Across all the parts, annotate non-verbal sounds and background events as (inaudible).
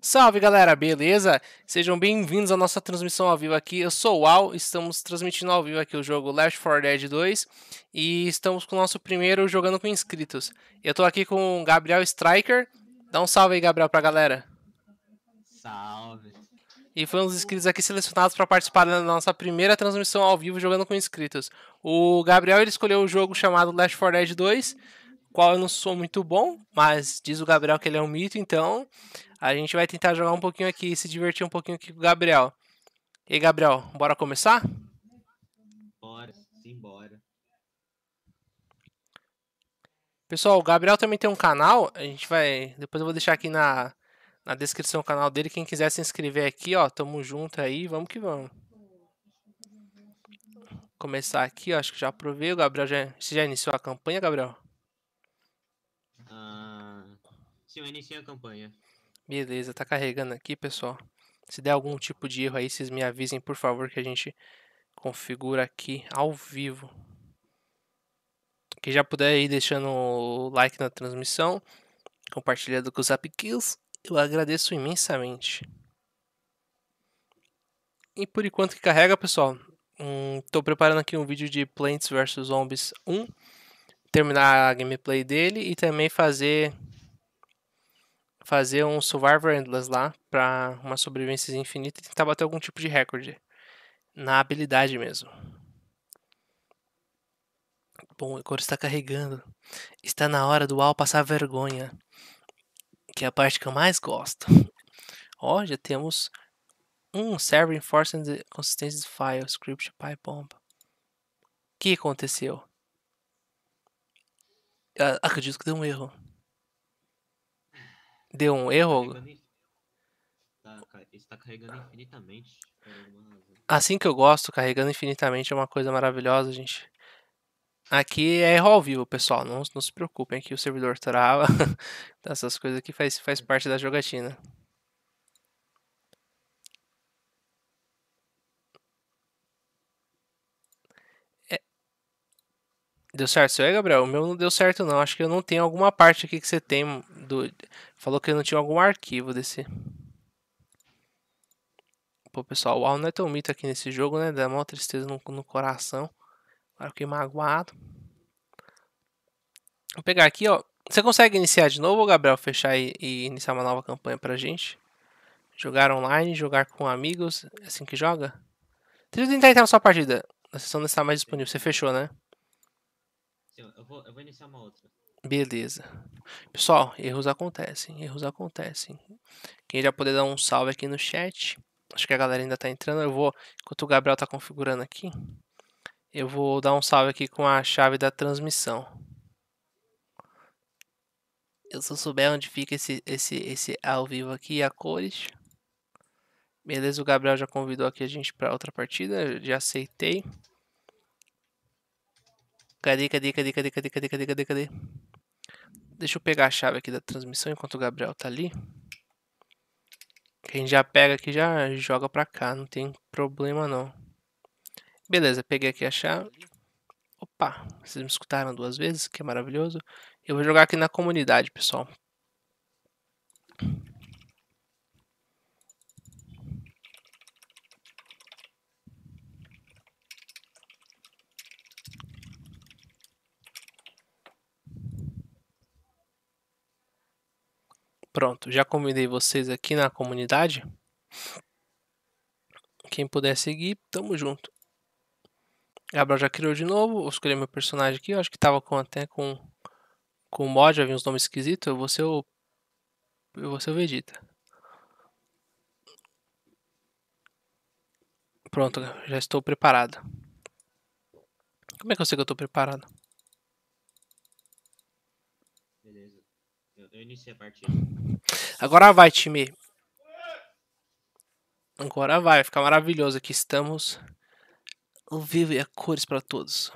Salve galera, beleza? Sejam bem-vindos à nossa transmissão ao vivo aqui. Eu sou o Al, estamos transmitindo ao vivo aqui o jogo Left 4 Dead 2 e estamos com o nosso primeiro jogando com inscritos. Eu tô aqui com o Gabriel Striker. Dá um salve aí, Gabriel, pra galera. Salve. E foi um dos inscritos aqui selecionados para participar da nossa primeira transmissão ao vivo jogando com inscritos. O Gabriel ele escolheu o jogo chamado Left 4 Dead 2 qual eu não sou muito bom, mas diz o Gabriel que ele é um mito, então a gente vai tentar jogar um pouquinho aqui e se divertir um pouquinho aqui com o Gabriel. E aí, Gabriel, bora começar? Bora, sim, bora. Pessoal, o Gabriel também tem um canal. A gente vai. Depois eu vou deixar aqui na, na descrição o canal dele. Quem quiser se inscrever aqui, ó. Tamo junto aí. Vamos que vamos. Começar aqui, ó. Acho que já aprovei. O Gabriel já. Você já iniciou a campanha, Gabriel? Ah, sim, eu iniciei a campanha. Beleza, tá carregando aqui, pessoal. Se der algum tipo de erro aí, vocês me avisem, por favor, que a gente configura aqui ao vivo. Quem já puder ir deixando o like na transmissão, compartilhando com os AppKills, eu agradeço imensamente. E por enquanto que carrega, pessoal, estou hum, preparando aqui um vídeo de Plants vs Zombies 1, terminar a gameplay dele e também fazer fazer um Survivor Endless lá pra uma sobrevivência infinita e tentar bater algum tipo de recorde. Na habilidade mesmo. Bom, agora está carregando. Está na hora do Al passar vergonha. Que é a parte que eu mais gosto. Ó, oh, já temos um server enforcing the consistency file script pipe bomb. O que aconteceu? Ah, acredito que deu um erro. Deu um tá erro? Está tá carregando infinitamente. É assim que eu gosto, carregando infinitamente é uma coisa maravilhosa, gente. Aqui é erro ao vivo, pessoal. Não, não se preocupem que o servidor trava. (laughs) Essas coisas aqui faz, faz é. parte da jogatina. Deu certo seu aí, Gabriel? O meu não deu certo não. Acho que eu não tenho alguma parte aqui que você tem do. Falou que eu não tinha algum arquivo desse. Pô, pessoal, o Al não é tão mito aqui nesse jogo, né? Dá uma tristeza no, no coração. Agora fiquei magoado. Vou pegar aqui, ó. Você consegue iniciar de novo, Gabriel? Fechar e, e iniciar uma nova campanha pra gente? Jogar online, jogar com amigos, é assim que joga? Tenta entrar na sua partida. A sessão não está mais disponível. Você fechou, né? Eu vou, eu vou iniciar uma outra. Beleza. Pessoal, erros acontecem, erros acontecem. Quem já puder dar um salve aqui no chat. Acho que a galera ainda tá entrando. Eu vou, enquanto o Gabriel tá configurando aqui, eu vou dar um salve aqui com a chave da transmissão. Eu só souber onde fica esse, esse, esse ao vivo aqui, a cores. Beleza, o Gabriel já convidou aqui a gente para outra partida, já aceitei. Cadê, cadê, cadê, cadê, cadê, cadê, cadê, cadê, cadê, Deixa eu pegar a chave aqui da transmissão enquanto o Gabriel tá ali. a gente já pega aqui já joga pra cá, não tem problema não. Beleza, peguei aqui a chave. Opa, vocês me escutaram duas vezes, que é maravilhoso. Eu vou jogar aqui na comunidade, pessoal. Pronto, já convidei vocês aqui na comunidade. Quem puder seguir, tamo junto. Gabriel já criou de novo. Vou escolher meu personagem aqui. Eu acho que tava com, até com, com mod, havia uns nomes esquisitos. Eu vou ser o. Eu vou ser o Vegeta. Pronto, já estou preparado. Como é que eu sei que eu estou preparado? Eu iniciei a partida. Agora vai, time. Agora vai, vai ficar maravilhoso. Aqui estamos ao vivo e a cores para todos.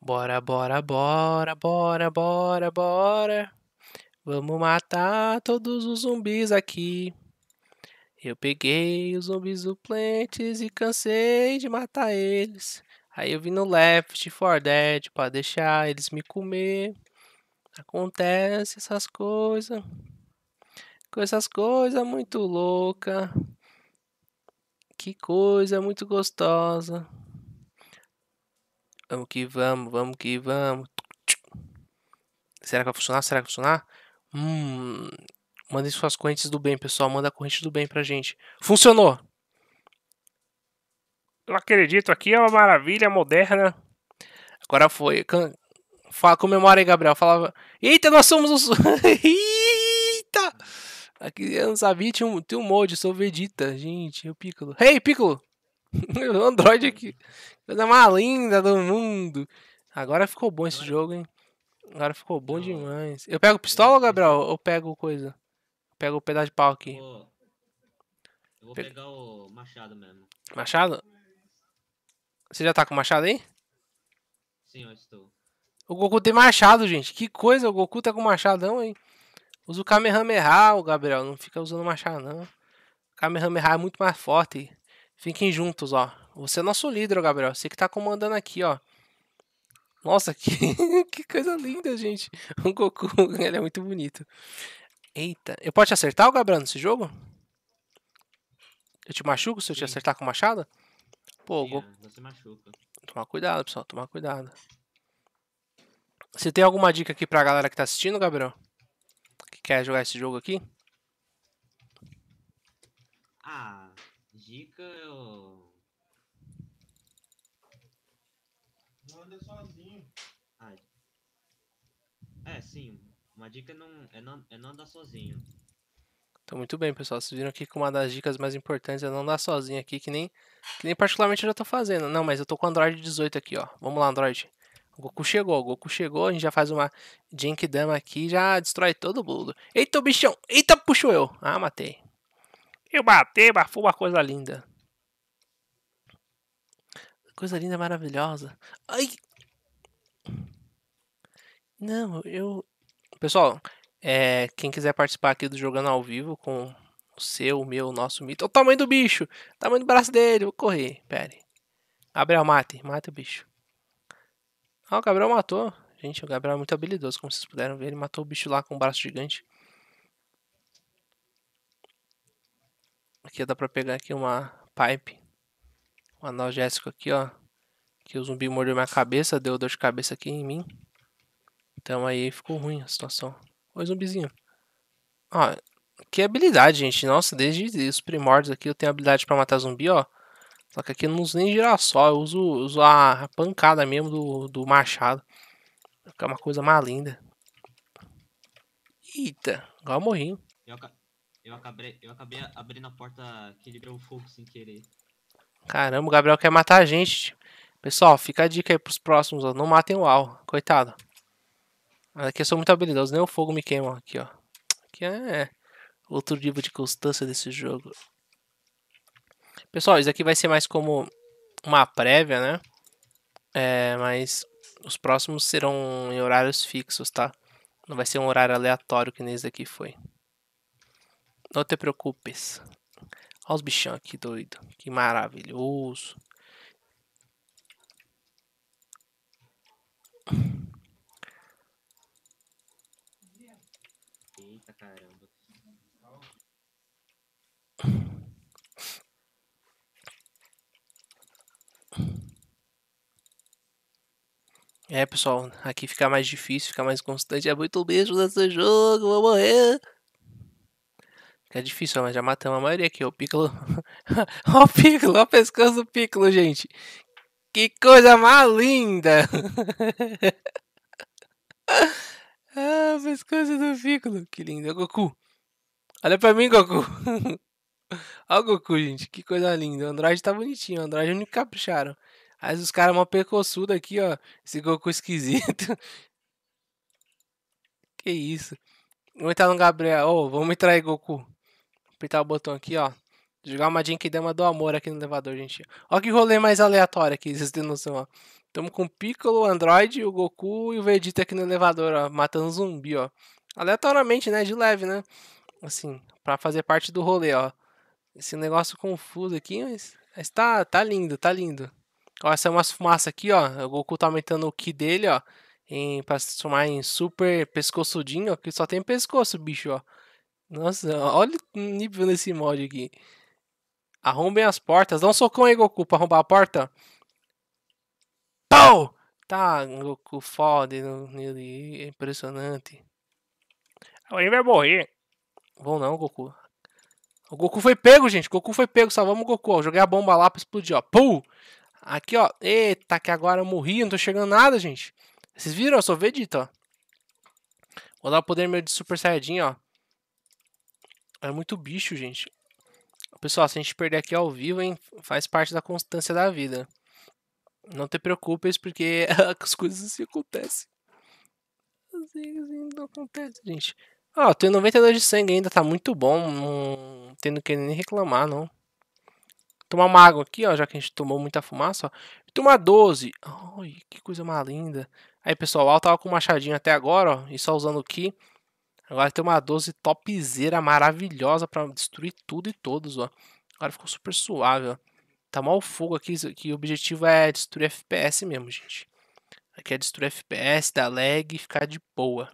Bora, bora, bora, bora, bora, bora. Vamos matar todos os zumbis aqui. Eu peguei os zumbis suplentes e cansei de matar eles. Aí eu vim no Left 4 Dead para deixar eles me comer. Acontece essas coisas. Com essas coisas muito louca. Que coisa muito gostosa. Vamos que vamos, vamos que vamos. Será que vai funcionar? Será que vai funcionar? Hum, Mandem suas correntes do bem, pessoal. Manda a corrente do bem pra gente. Funcionou! Eu acredito, aqui é uma maravilha moderna. Agora foi. Fala, comemora aí, Gabriel. Falava. Eita, nós somos os. (laughs) Eita! Aqui eu não sabia, tinha um, tinha um mod sou Vegeta, gente, eu Piccolo. Hey, Piccolo! (laughs) Android aqui. Coisa mais linda do mundo. Agora ficou bom esse jogo, hein? Agora ficou bom demais. Eu pego pistola, Gabriel? Ou pego coisa? Pega o pedaço de pau aqui. Eu vou Pe... pegar o machado mesmo. Machado? Você já tá com o machado aí? Sim, eu estou. O Goku tem machado, gente. Que coisa, o Goku tá com machadão aí. Usa o Kamehameha, o Gabriel. Não fica usando machado, não. O Kamehameha é muito mais forte. Fiquem juntos, ó. Você é nosso líder, Gabriel. Você que tá comandando aqui, ó. Nossa, (laughs) que, que coisa linda, gente. O Goku, (laughs) ele é muito bonito. Eita. Eu posso te acertar, Gabriel, nesse jogo? Eu te machuco se eu te Sim. acertar com machado? Pô, Sim, go... É, você machuca. Tomar cuidado, pessoal, tomar cuidado. Você tem alguma dica aqui pra galera que tá assistindo, Gabriel? Que quer jogar esse jogo aqui? Ah, dica eu. Não anda sozinho. Ah. É, sim. Uma dica é não, é não, é não andar sozinho. Então, muito bem, pessoal. Vocês viram aqui que uma das dicas mais importantes é não andar sozinho aqui, que nem, que nem particularmente eu já tô fazendo. Não, mas eu tô com o Android 18 aqui, ó. Vamos lá, Android. O Goku chegou, o Goku chegou, a gente já faz uma dama aqui já destrói todo mundo. Eita, bichão! Eita, puxou eu! Ah, matei. Eu matei, mas foi uma coisa linda. Coisa linda, maravilhosa. Ai! Não, eu, Pessoal, é, quem quiser participar aqui do Jogando ao Vivo com o seu, o meu, o nosso mito. É o tamanho do bicho! O tamanho do braço dele! Vou correr, pera. Gabriel, mate. Mate o bicho. Ah, o Gabriel matou. Gente, o Gabriel é muito habilidoso, como vocês puderam ver. Ele matou o bicho lá com um braço gigante. Aqui dá pra pegar aqui uma pipe. Um analgésico aqui, ó. Que o zumbi mordeu minha cabeça, deu dor de cabeça aqui em mim. Então aí ficou ruim a situação. Oi, zumbizinho. Ó, que habilidade, gente. Nossa, desde os primórdios aqui eu tenho habilidade para matar zumbi, ó. Só que aqui eu não uso nem girassol, eu uso, uso a pancada mesmo do, do machado. Fica é uma coisa mais linda. Eita, igual eu morri. Eu, eu, acabei, eu acabei abrindo a porta que liberou o fogo sem querer. Caramba, o Gabriel quer matar a gente. Pessoal, fica a dica aí pros próximos, ó. Não matem o Al, coitado. Aqui eu sou muito habilidoso, nem o fogo me queima aqui, ó. Que é outro tipo de constância desse jogo. Pessoal, isso aqui vai ser mais como uma prévia, né? É, mas os próximos serão em horários fixos, tá? Não vai ser um horário aleatório que nem esse foi. Não te preocupes. Olha os bichão aqui, doido. Que maravilhoso. É, pessoal, aqui fica mais difícil, fica mais constante. É muito beijo nesse jogo, vou morrer. Fica difícil, mas já matamos a maioria aqui. O Piccolo. ó (laughs) o Piccolo, ó o pescoço do Piccolo, gente. Que coisa mais linda! (laughs) ah, o pescoço do Piccolo. Que lindo. Ó, é Goku. Olha pra mim, Goku. Ó, (laughs) o Goku, gente. Que coisa linda. O Andrade tá bonitinho. O Andrade é me capricharam. Aí os caras, uma pecossuda aqui, ó. Esse Goku esquisito. (laughs) que isso. Vamos entrar no Gabriel. Ô, oh, vamos entrar aí, Goku. Apertar o botão aqui, ó. Jogar uma dama do amor aqui no elevador, gente. Ó que rolê mais aleatório aqui, vocês têm noção, ó. Tamo com o Piccolo, o Android, o Goku e o Vegeta aqui no elevador, ó. Matando zumbi, ó. Aleatoriamente, né? De leve, né? Assim, pra fazer parte do rolê, ó. Esse negócio confuso aqui, mas... Mas tá, tá lindo, tá lindo. Ó, essa é umas fumaças aqui, ó. O Goku tá aumentando o Ki dele, ó. Em, pra se transformar em super pescoçudinho, ó. Que só tem pescoço, bicho, ó. Nossa, olha o nível desse mod aqui. Arrombem as portas. Dá um socão aí, Goku, pra arrombar a porta. Pau! Tá, Goku, foda. É impressionante. Alguém vai morrer. Vou não, Goku. O Goku foi pego, gente. O Goku foi pego. Salvamos o Goku. Ó. Joguei a bomba lá pra explodir, ó. Pum! Aqui, ó. Eita, que agora eu morri, não tô chegando nada, gente. Vocês viram? Eu sou Vegeta, ó. Vou dar o poder meu de Super Saiyajin, ó. É muito bicho, gente. Pessoal, se a gente perder aqui ao vivo, hein, faz parte da constância da vida. Não te preocupes, porque (laughs) as coisas assim acontecem. Assim, assim, não acontece, gente. Ah, tenho 92 de sangue ainda, tá muito bom. Não tendo que nem reclamar, não tomar uma água aqui, ó, já que a gente tomou muita fumaça, ó. Tomar 12. Ai, que coisa mais linda. Aí, pessoal, eu tava com o machadinho até agora, ó, e só usando aqui. Agora tem uma 12 topzera maravilhosa para destruir tudo e todos, ó. Agora ficou super suave, ó. Tá mal fogo aqui, que o objetivo é destruir FPS mesmo, gente. Aqui é destruir FPS, dar lag e ficar de boa.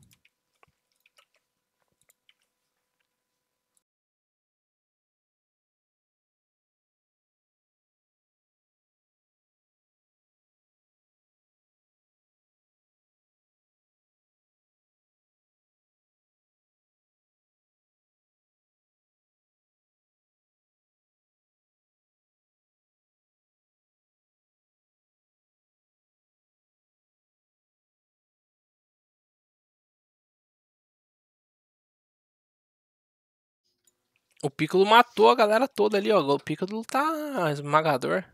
O Piccolo matou a galera toda ali, ó. O Piccolo tá esmagador.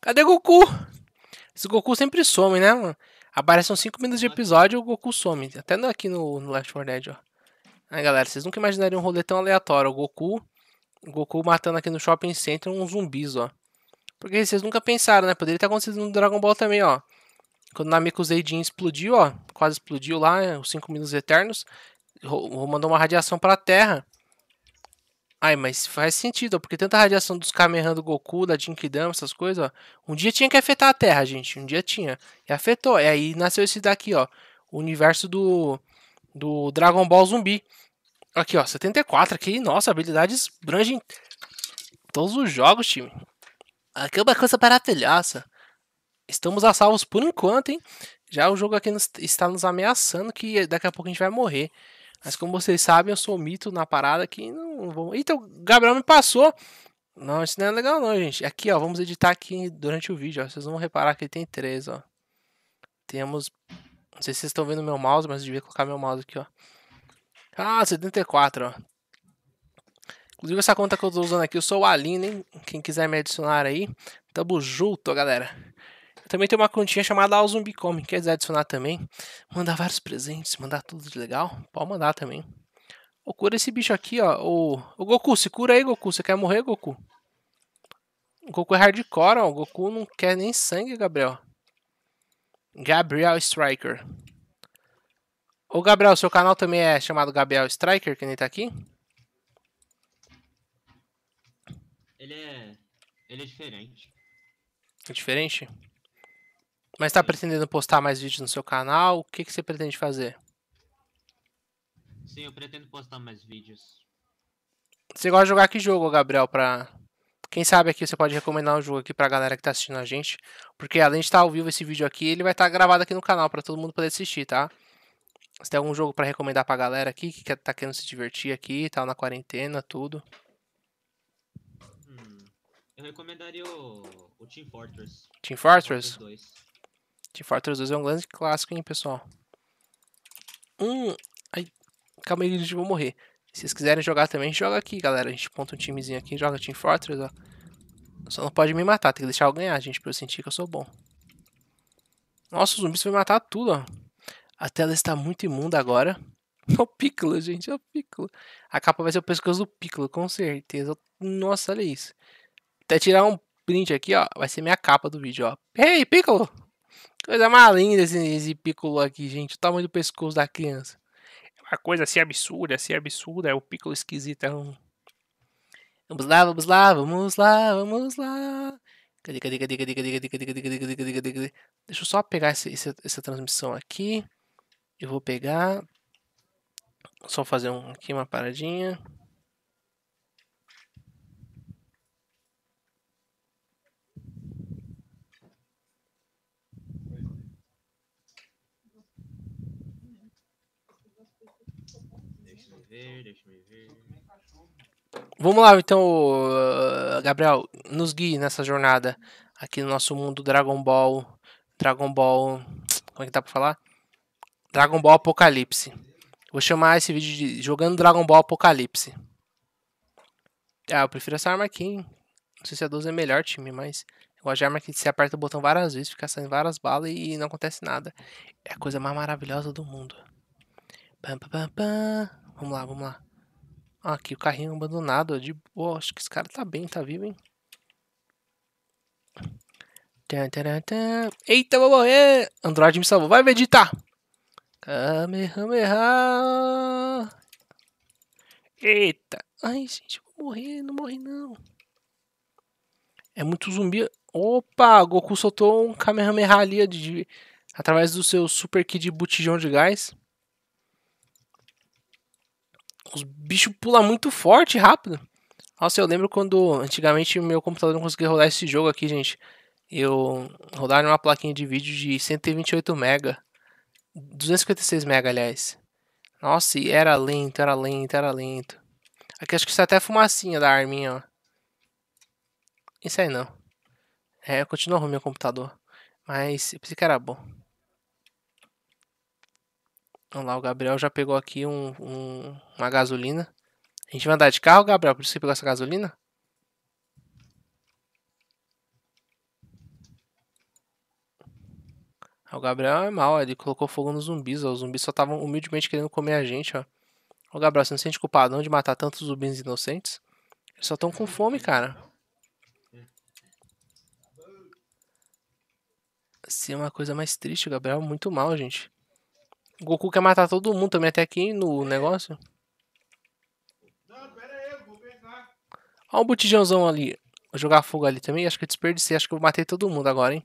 Cadê Goku? Esse Goku sempre some, né, mano? Aparecem 5 minutos de episódio e o Goku some. Até aqui no, no Left 4 Dead, ó. Aí, galera, vocês nunca imaginariam um rolê tão aleatório. O Goku, o Goku matando aqui no Shopping Center uns zumbis, ó. Porque vocês nunca pensaram, né? Poderia ter acontecido no Dragon Ball também, ó. Quando o Namiko Zeidin explodiu, ó. Quase explodiu lá, é, os 5 minutos eternos. Mandou uma radiação pra Terra. Ai, mas faz sentido, ó, porque tanta radiação dos Kamehameha do Goku, da Jinkidama, essas coisas, ó. Um dia tinha que afetar a Terra, gente. Um dia tinha. E afetou. E aí nasceu esse daqui, ó. O universo do, do Dragon Ball Zumbi. Aqui, ó. 74 aqui. Nossa, habilidades abrangem todos os jogos, time. Aqui é uma coisa paratelhaça. Estamos a salvos por enquanto, hein? Já o jogo aqui nos, está nos ameaçando que daqui a pouco a gente vai morrer. Mas como vocês sabem, eu sou mito na parada aqui. Não vou... o Gabriel me passou. Não, isso não é legal não, gente. Aqui, ó, vamos editar aqui durante o vídeo, ó. Vocês vão reparar que tem três, ó. Temos... Não sei se vocês estão vendo meu mouse, mas eu devia colocar meu mouse aqui, ó. Ah, 74, ó. Inclusive essa conta que eu tô usando aqui, eu sou o Aline, hein? Quem quiser me adicionar aí, tamo junto, galera. Também tem uma continha chamada Ao Zumbi Come. Quer dizer, adicionar também? Mandar vários presentes, mandar tudo de legal? Pode mandar também. cura esse bicho aqui, ó. O, Goku, se cura aí, Goku. Você quer morrer, Goku? O Goku é hardcore, ó. O Goku não quer nem sangue, Gabriel. Gabriel Striker. Ô, Gabriel, seu canal também é chamado Gabriel Striker, que nem tá aqui? Ele é... Ele é diferente. É diferente? Mas está pretendendo postar mais vídeos no seu canal? O que, que você pretende fazer? Sim, eu pretendo postar mais vídeos. Você gosta de jogar que jogo, Gabriel? Pra... Quem sabe aqui você pode recomendar um jogo aqui pra galera que tá assistindo a gente. Porque além de estar ao vivo esse vídeo aqui, ele vai estar tá gravado aqui no canal pra todo mundo poder assistir, tá? Você tem algum jogo pra recomendar pra galera aqui que tá querendo se divertir aqui tal, tá na quarentena, tudo? Hum, eu recomendaria o, o Team Fortress. Team Fortress? Team Fortress 2. Team Fortress 2 é um grande clássico, hein, pessoal. Hum, ai, calma aí, eu vou morrer. Se vocês quiserem jogar também, joga aqui, galera. A gente monta um timezinho aqui, joga Team Fortress, ó. Só não pode me matar, tem que deixar eu ganhar, gente, pra eu sentir que eu sou bom. Nossa, os zumbis vão matar tudo, ó. A tela está muito imunda agora. (laughs) É o Piccolo, gente, é o Piccolo. A capa vai ser o pescoço do Piccolo, com certeza. Nossa, olha isso. Até tirar um print aqui, ó, vai ser minha capa do vídeo, ó. Ei, hey, Piccolo! Coisa mais linda esse, esse aqui, gente. O tamanho do pescoço da criança. É uma coisa assim absurda, assim absurda. É o pícolo esquisito. É um... Vamos lá, vamos lá, vamos lá, vamos lá. Cadê, cadê, cadê, cadê, cadê, cadê, cadê, cadê, cadê, cadê, cadê, cadê, cadê? Deixa eu só pegar esse, esse, essa transmissão aqui. Eu vou pegar. Só fazer um, aqui uma paradinha. Vamos lá, então, Gabriel, nos guie nessa jornada aqui no nosso mundo Dragon Ball. Dragon Ball. Como é que tá pra falar? Dragon Ball Apocalipse. Vou chamar esse vídeo de Jogando Dragon Ball Apocalipse. Ah, eu prefiro essa arma aqui, hein? Não sei se a 12 é melhor time, mas eu gosto de arma que você aperta o botão várias vezes, fica saindo várias balas e não acontece nada. É a coisa mais maravilhosa do mundo. Pam, pam, pam, pam. Vamos lá, vamos lá. Ah, aqui o carrinho abandonado, de boa. acho que esse cara tá bem, tá vivo, hein? Eita, vou morrer! Android me salvou. Vai, Vegeta! Kamehameha! Eita! Ai, gente, vou morrer. Não morri, não. É muito zumbi. Opa! Goku soltou um Kamehameha ali de, através do seu Super de Botijão de Gás os bichos pulam muito forte e rápido. Nossa, eu lembro quando antigamente o meu computador não conseguia rodar esse jogo aqui, gente. Eu rodava numa plaquinha de vídeo de 128 mega, 256 mega, aliás. Nossa, e era lento, era lento, era lento. Aqui acho que isso é até fumacinha da arminha, ó. Isso aí não. É, continua ruim meu computador. Mas eu pensei que era bom. Vamos então, lá, o Gabriel já pegou aqui um, um, uma gasolina. A gente vai andar de carro, Gabriel? Por isso você pegou essa gasolina? Ah, o Gabriel é mal, ele colocou fogo nos zumbis. Ó. Os zumbis só estavam humildemente querendo comer a gente, ó. Ô Gabriel, você não se sente culpado não de matar tantos zumbis inocentes? Eles só estão com fome, cara. Se assim, é uma coisa mais triste, Gabriel é muito mal, gente. O Goku quer matar todo mundo também até aqui no negócio. Olha o um botijãozão ali. Vou jogar fogo ali também. Acho que eu desperdicei. Acho que eu matei todo mundo agora, hein.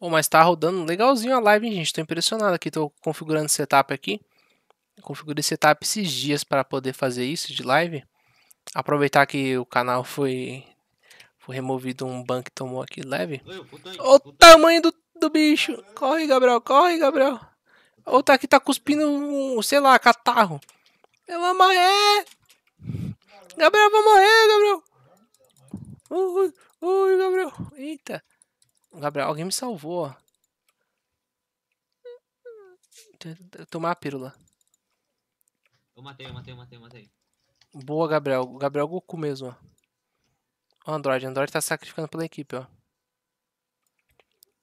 Oh, mas tá rodando legalzinho a live, hein, gente. Tô impressionado aqui. Tô configurando o setup aqui configurei setup esses dias para poder fazer isso de live. Aproveitar que o canal foi, foi removido um ban que tomou aqui leve. Olha o tamanho do, do bicho! Corre, Gabriel, corre, Gabriel! Ou tá aqui, tá cuspindo um, sei lá, catarro. Eu vou morrer! Gabriel, vou morrer, Gabriel! Ui, ui, Gabriel! Eita! Gabriel, alguém me salvou, ó. Tomar a pílula. Eu matei, eu matei, eu matei, eu matei. Boa, Gabriel. O Gabriel Goku mesmo, ó. Android. Android tá sacrificando pela equipe, ó.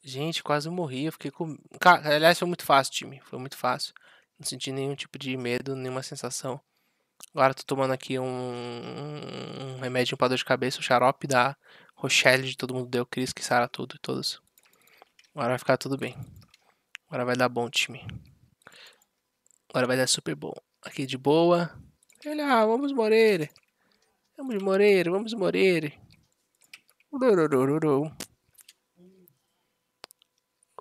Gente, quase morri. Eu fiquei com. Cara, aliás, foi muito fácil, time. Foi muito fácil. Não senti nenhum tipo de medo, nenhuma sensação. Agora tô tomando aqui um, um remédio pra dor de cabeça, o xarope da Rochelle de todo mundo deu, Cris, que sara tudo e todos. Agora vai ficar tudo bem. Agora vai dar bom, time. Agora vai dar super bom aqui de boa. Ele, ah, vamos morrer. Vamos morrer, vamos morrer. Ururururu.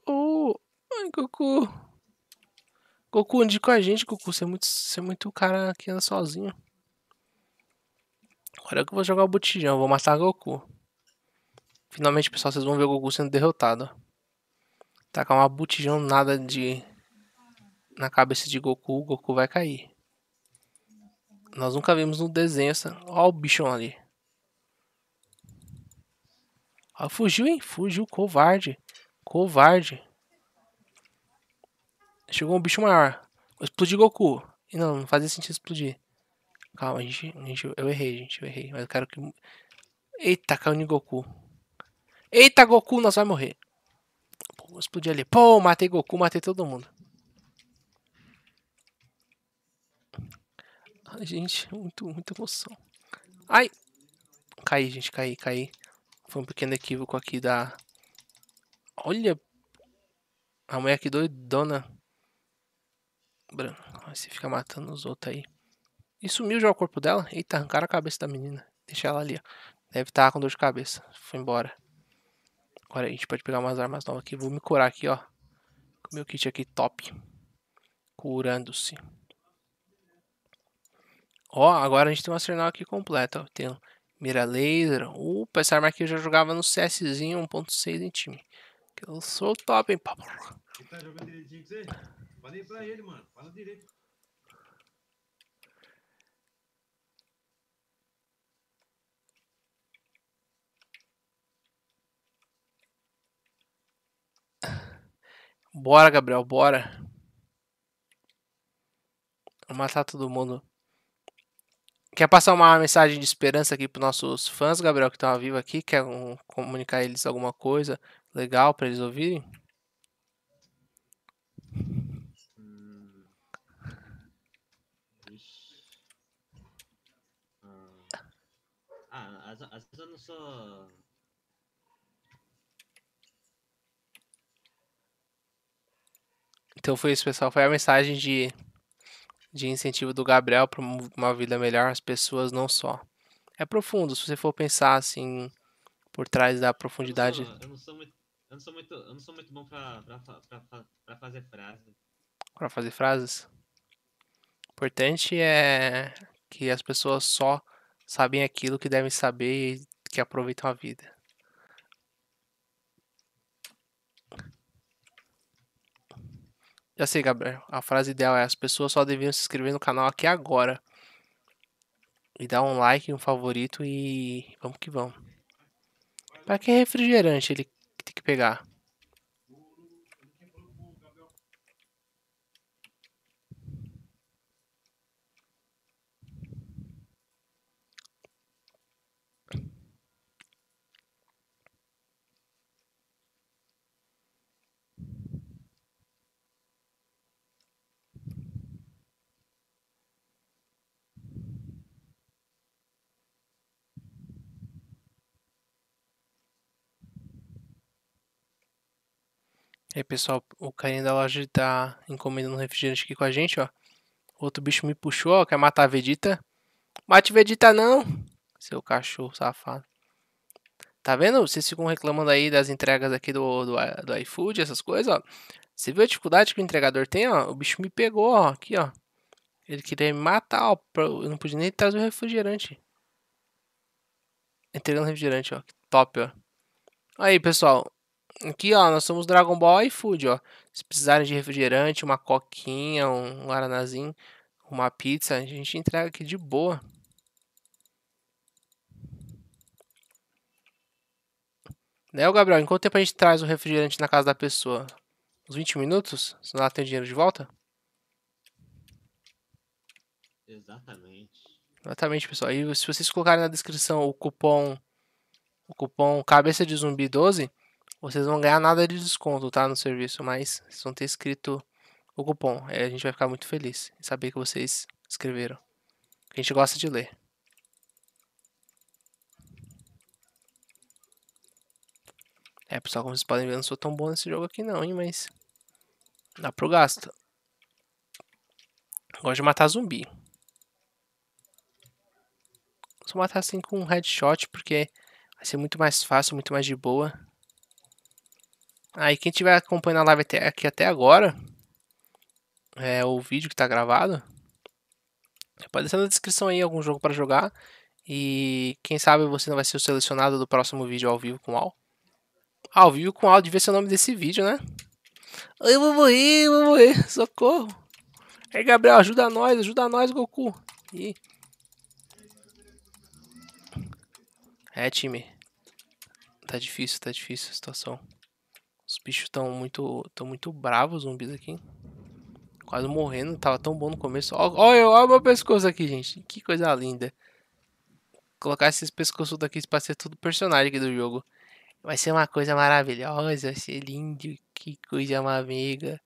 Oh, ai, Goku. Goku, ande com a gente, Goku. Você é muito, você é muito cara que anda sozinho. Agora que eu vou jogar o botijão, vou matar Goku. Finalmente, pessoal, vocês vão ver o Goku sendo derrotado. Tacar uma botijão nada de... Na cabeça de Goku, o Goku vai cair. Nós nunca vimos no desenho essa. Assim. Olha o bichão ali. Ah, fugiu, hein? Fugiu, covarde. Covarde. Chegou um bicho maior. Explodiu Goku. E não, não fazia sentido explodir. Calma, a gente, a gente, eu errei, gente. Eu errei. Mas eu quero que. Eita, caiu no Goku. Eita, Goku, nós vai morrer. Pô, explodir ali. Pô, matei Goku, matei todo mundo. gente, muito, muita emoção. Ai! Caí, gente, caí, caí. Foi um pequeno equívoco aqui da... Olha! A mulher que doidona. Branco. Você fica matando os outros aí. E sumiu já o corpo dela? Eita, arrancaram a cabeça da menina. Deixa ela ali, ó. Deve estar tá com dor de cabeça. Foi embora. Agora a gente pode pegar umas armas novas aqui. Vou me curar aqui, ó. Com meu kit aqui top. Curando-se. Ó, agora a gente tem um arsenal aqui completo. Ó. Tem mira laser. Opa, essa arma aqui eu já jogava no CSzinho 1.6 em time. Que eu sou top, hein, papo. Ele tá jogando direitinho com você? Falei pra ele, mano. Fala direito. Bora, Gabriel, bora. Vou matar todo mundo. Quer passar uma mensagem de esperança aqui para nossos fãs, Gabriel, que estão vivo aqui? Quer um, comunicar a eles alguma coisa legal para eles ouvirem? Hum, ah, ah às vezes eu não sou. Então foi isso, pessoal. Foi a mensagem de de incentivo do Gabriel para uma vida melhor, as pessoas não só. É profundo, se você for pensar assim, por trás da profundidade. Eu não sou, eu não sou muito, eu não sou muito, eu não sou muito bom pra, pra, pra, pra fazer frases. Pra fazer frases? O importante é que as pessoas só sabem aquilo que devem saber e que aproveitam a vida. Já sei, Gabriel. A frase ideal é: as pessoas só deviam se inscrever no canal aqui agora. E dar um like, um favorito e vamos que vamos. Pra que refrigerante ele tem que pegar? E aí, pessoal, o carinha da loja tá encomendando um refrigerante aqui com a gente, ó. Outro bicho me puxou, ó, quer matar a Vegeta. Mate Vegeta não, seu cachorro safado. Tá vendo? Vocês ficam reclamando aí das entregas aqui do, do, do iFood, essas coisas, ó. Você viu a dificuldade que o entregador tem, ó? O bicho me pegou, ó, aqui, ó. Ele queria me matar, ó. Eu não podia nem trazer o refrigerante. Entregando refrigerante, ó. Top, ó. Aí, pessoal. Aqui, ó, nós somos Dragon Ball iFood, ó. Se precisarem de refrigerante, uma coquinha, um guaranazinho, uma pizza, a gente entrega aqui de boa. Né, Gabriel? Em quanto tempo a gente traz o refrigerante na casa da pessoa? Uns 20 minutos? Senão ela tem dinheiro de volta? Exatamente. Exatamente, pessoal. E se vocês colocarem na descrição o cupom o cupom cabeça de zumbi 12, vocês não vão ganhar nada de desconto, tá? No serviço, mas vocês vão ter escrito o cupom. Aí é, a gente vai ficar muito feliz em saber que vocês escreveram. A gente gosta de ler. É, pessoal, como vocês podem ver, eu não sou tão bom nesse jogo aqui não, hein, mas... Dá pro gasto. Eu gosto de matar zumbi. Vou matar assim com um headshot, porque vai ser muito mais fácil, muito mais de boa. Aí quem estiver acompanhando a live até, aqui até agora, é o vídeo que está gravado, pode deixar na descrição aí algum jogo para jogar. E quem sabe você não vai ser o selecionado do próximo vídeo ao vivo com Al. Ao vivo com Al, devia ser o nome desse vídeo, né? Eu vou morrer, eu vou morrer, socorro. Ei Gabriel, ajuda nós, ajuda nós, Goku. Ih. É, time. Tá difícil, tá difícil a situação. Os bichos estão muito, tão muito bravos, zumbis aqui. Quase morrendo, tava tão bom no começo. Olha, o meu pescoço aqui, gente. Que coisa linda. colocar esses pescoços daqui pra ser tudo personagem aqui do jogo. Vai ser uma coisa maravilhosa, vai ser lindo. Que coisa amiga.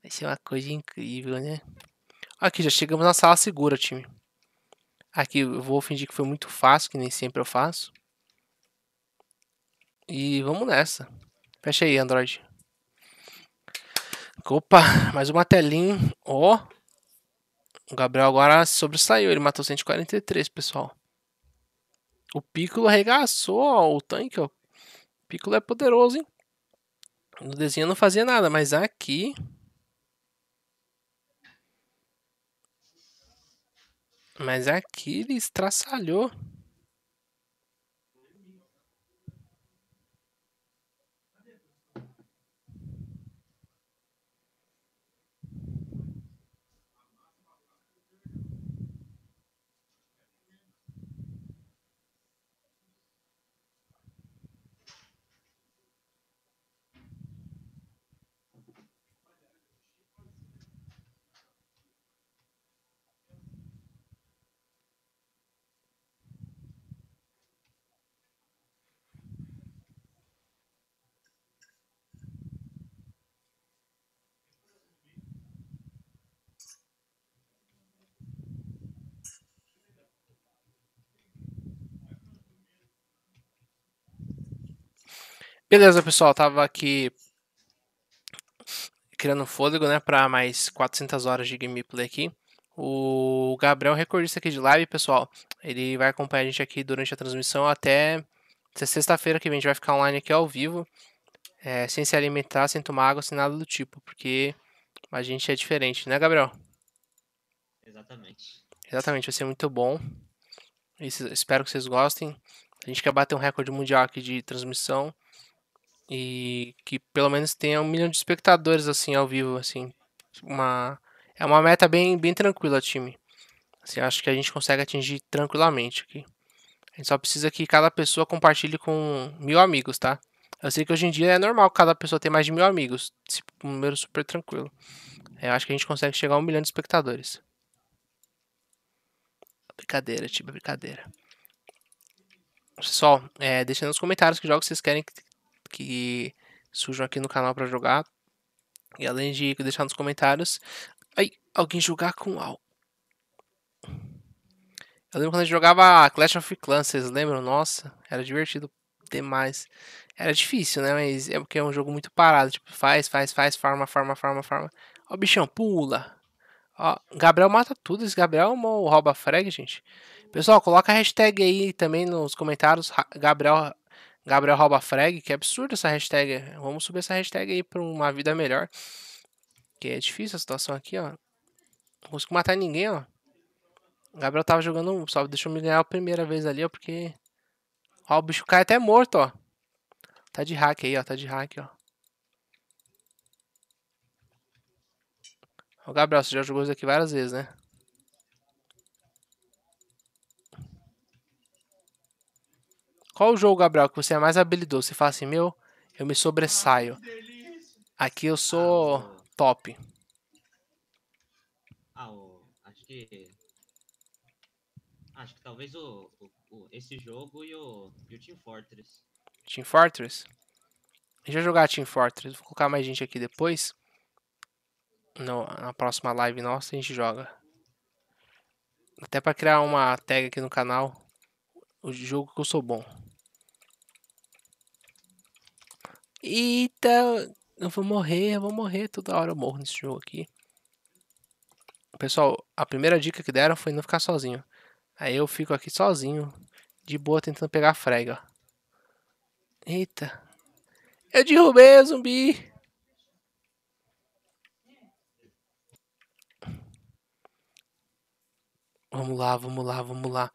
Vai ser uma coisa incrível, né? Aqui, já chegamos na sala segura, time. Aqui eu vou fingir que foi muito fácil, que nem sempre eu faço. E vamos nessa. Fecha aí, Android. Opa, mais uma telinha. Ó. Oh. O Gabriel agora sobressaiu. Ele matou 143, pessoal. O Piccolo arregaçou ó, o tanque, ó. O Piccolo é poderoso, hein? No desenho não fazia nada, mas aqui... Mas aqui ele estraçalhou. Beleza, pessoal, tava aqui criando fôlego, né, para mais 400 horas de gameplay aqui. O Gabriel, recordista aqui de live, pessoal, ele vai acompanhar a gente aqui durante a transmissão até é sexta-feira que vem. A gente vai ficar online aqui ao vivo, é, sem se alimentar, sem tomar água, sem nada do tipo, porque a gente é diferente, né, Gabriel? Exatamente. Exatamente, vai ser muito bom. Espero que vocês gostem. A gente quer bater um recorde mundial aqui de transmissão e que pelo menos tenha um milhão de espectadores assim ao vivo assim uma é uma meta bem bem tranquila time assim, acho que a gente consegue atingir tranquilamente aqui a gente só precisa que cada pessoa compartilhe com mil amigos tá eu sei que hoje em dia é normal cada pessoa ter mais de mil amigos um número super tranquilo eu é, acho que a gente consegue chegar a um milhão de espectadores brincadeira tiba brincadeira Pessoal, é, deixa nos comentários que jogos vocês querem que surjam aqui no canal para jogar. E além de deixar nos comentários. Ai, alguém jogar com algo. Eu lembro quando a gente jogava Clash of Clans, vocês lembram? Nossa, era divertido demais. Era difícil, né? Mas é porque é um jogo muito parado. Tipo, faz, faz, faz, farma, farma, farma, farma. Ó, bichão, pula. Ó, Gabriel mata tudo. Esse Gabriel ou rouba frag, gente. Pessoal, coloca a hashtag aí também nos comentários. Gabriel Gabriel rouba frag, que é absurdo essa hashtag. Vamos subir essa hashtag aí pra uma vida melhor. Que é difícil a situação aqui, ó. Não consigo matar ninguém, ó. Gabriel tava jogando só deixou me ganhar a primeira vez ali, ó, porque... Ó, o bicho cai até morto, ó. Tá de hack aí, ó, tá de hack, ó. Ó, Gabriel, você já jogou isso aqui várias vezes, né? Qual o jogo, Gabriel, que você é mais habilidoso? Você fala assim, meu, eu me sobressaio. Ah, aqui eu sou ah, top. Ah, o... acho que. Acho que talvez o, o esse jogo e o, e o Team Fortress. Team Fortress? Deixa eu jogar Team Fortress. Vou colocar mais gente aqui depois. No, na próxima live nossa a gente joga. Até para criar uma tag aqui no canal. O jogo que eu sou bom. Eita, eu vou morrer, eu vou morrer. Toda hora eu morro nesse jogo aqui. Pessoal, a primeira dica que deram foi não ficar sozinho. Aí eu fico aqui sozinho, de boa, tentando pegar a frega. Eita. Eu derrubei o zumbi. Vamos lá, vamos lá, vamos lá.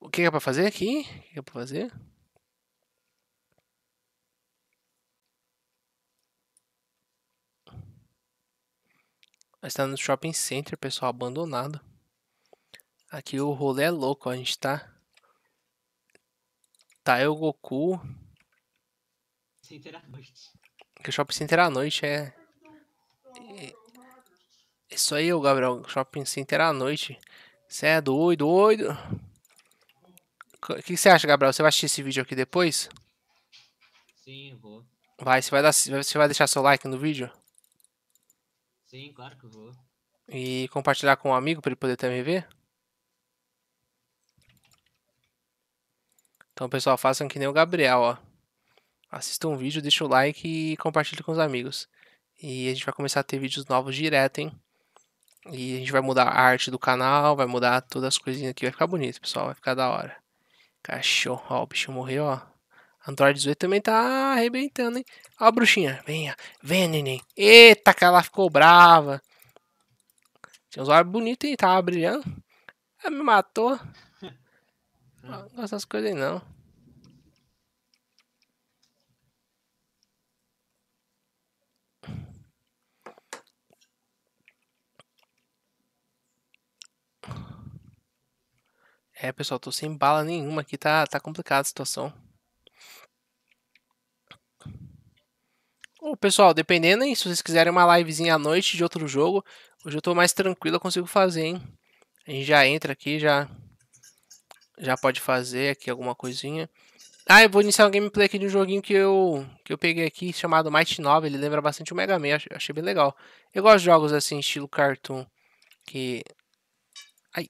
O que é pra fazer aqui? O que é pra fazer? Nós tá no shopping center, pessoal, abandonado. Aqui o rolê é louco, a gente tá... Tá eu, Goku... Center à noite. Porque o shopping center à noite é... é... Isso aí, Gabriel, shopping center à noite. Você é doido, doido. O que você acha, Gabriel? Você vai assistir esse vídeo aqui depois? Sim, vou. Vai, você vai, dar, você vai deixar seu like no vídeo? Sim, claro que vou. E compartilhar com um amigo para ele poder também ver? Então, pessoal, façam que nem o Gabriel, ó. Assistam um vídeo, deixa o like e compartilhe com os amigos. E a gente vai começar a ter vídeos novos direto, hein? E a gente vai mudar a arte do canal, vai mudar todas as coisinhas aqui, vai ficar bonito, pessoal, vai ficar da hora. Cachorro, ó, o bicho morreu, ó. Android 18 também tá arrebentando, hein? Ó a bruxinha. Venha, venha, neném. Eita, que ela ficou brava. Tinha uns olhos bonitos, hein? Tava brilhando. Ela me matou. (laughs) Não gosto dessas coisas aí, não. É, pessoal, tô sem bala nenhuma aqui, tá, tá complicada a situação. Ô, pessoal, dependendo hein, se vocês quiserem uma livezinha à noite de outro jogo, hoje eu tô mais tranquilo, eu consigo fazer, hein? A gente já entra aqui, já já pode fazer aqui alguma coisinha. Ah, eu vou iniciar um gameplay aqui de um joguinho que eu, que eu peguei aqui, chamado Might 9. Ele lembra bastante o Mega Man, achei, achei bem legal. Eu gosto de jogos assim, estilo cartoon, que... Ai,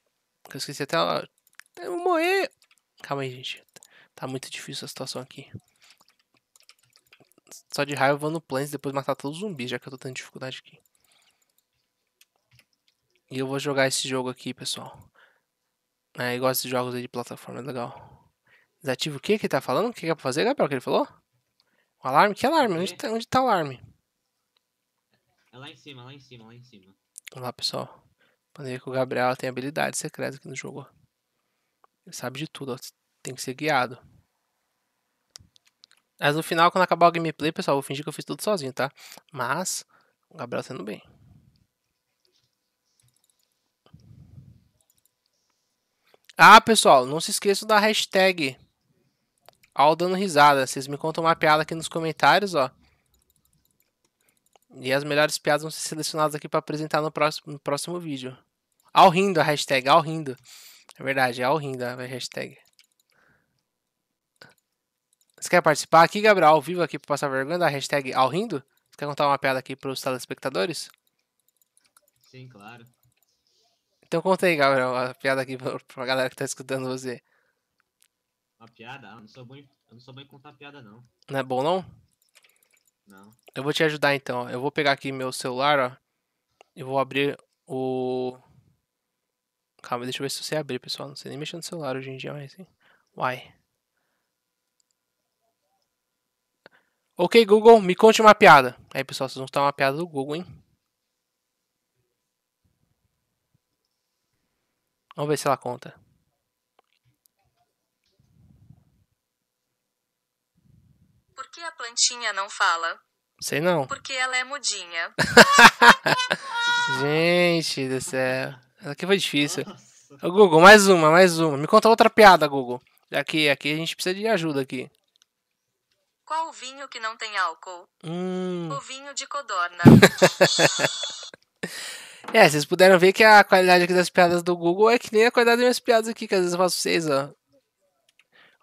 eu esqueci até... Eu vou é, morrer! Calma aí, gente. Tá muito difícil a situação aqui. Só de raiva eu vou no Planes e depois matar todos os zumbis, já que eu tô tendo dificuldade aqui. E eu vou jogar esse jogo aqui, pessoal. É, igual esses jogos aí de plataforma, é legal. Desativa o que que ele tá falando? O que que é pra fazer, Gabriel, que ele falou? O alarme? Que alarme? Onde tá, onde tá o alarme? É lá em cima, lá em cima, lá em cima. Vamos lá, pessoal. Poder que o Gabriel tem habilidade secreta aqui no jogo. Ele sabe de tudo, ó. Tem que ser guiado. Mas no final, quando acabar o gameplay, pessoal, vou fingir que eu fiz tudo sozinho, tá? Mas, o Gabriel sendo tá bem. Ah, pessoal, não se esqueçam da hashtag ao dando risada. Vocês me contam uma piada aqui nos comentários, ó. E as melhores piadas vão ser selecionadas aqui para apresentar no próximo, no próximo vídeo. Ao rindo, a hashtag, ao rindo. É verdade, é ao rindo a hashtag. Você quer participar aqui, Gabriel, ao vivo aqui para passar vergonha da hashtag ao rindo? Você quer contar uma piada aqui para os telespectadores? Sim, claro. Então conta aí, Gabriel, a piada aqui para a galera que está escutando você. Uma piada? Ah, eu não sou bom em, eu não sou bom em contar piada, não. Não é bom, não? Não. Eu vou te ajudar, então. Eu vou pegar aqui meu celular, ó. Eu vou abrir o... Calma, deixa eu ver se você abrir, pessoal. Não sei nem mexer no celular hoje em dia, mas assim... Uai... Ok, Google, me conte uma piada. Aí, pessoal, vocês vão estar uma piada do Google, hein? Vamos ver se ela conta. Por que a plantinha não fala? Sei não. Porque ela é mudinha. (laughs) Gente do céu. Essa aqui foi difícil. Ô, Google, mais uma, mais uma. Me conta outra piada, Google. Aqui, aqui a gente precisa de ajuda aqui. Qual vinho que não tem álcool? Hum. O vinho de codorna. (laughs) é, vocês puderam ver que a qualidade aqui das piadas do Google é que nem a qualidade das minhas piadas aqui, que às vezes eu faço vocês, ó.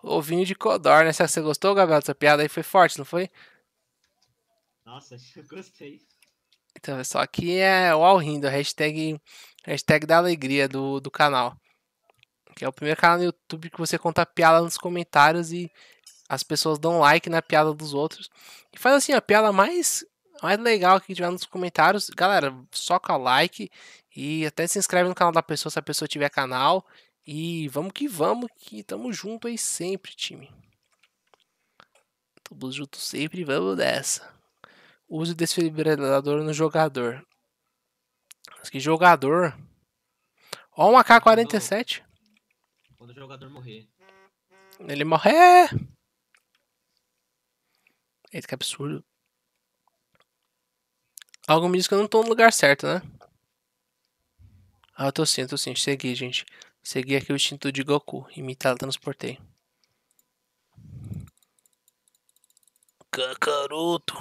O vinho de codorna. Será que você gostou, Gabriel, dessa piada aí? Foi forte, não foi? Nossa, (laughs) eu gostei. Então, é só aqui é o All Rindo, hashtag, hashtag da alegria do, do canal. Que é o primeiro canal no YouTube que você conta piada nos comentários e as pessoas dão like na piada dos outros. E faz assim, a piada mais, mais legal que tiver nos comentários. Galera, soca o like e até se inscreve no canal da pessoa se a pessoa tiver canal. E vamos que vamos, que tamo junto aí sempre, time. Tamo junto sempre, vamos nessa. Use o desfibrilador no jogador. Mas que jogador. Ó, um AK-47. Quando o jogador morrer. Ele morrer! É. É que absurdo. Algo me diz que eu não tô no lugar certo, né? Ah, eu tô sim, eu tô sim. Segui, gente. Segui aqui o instinto de Goku. Imitar, transportei. Kakaroto.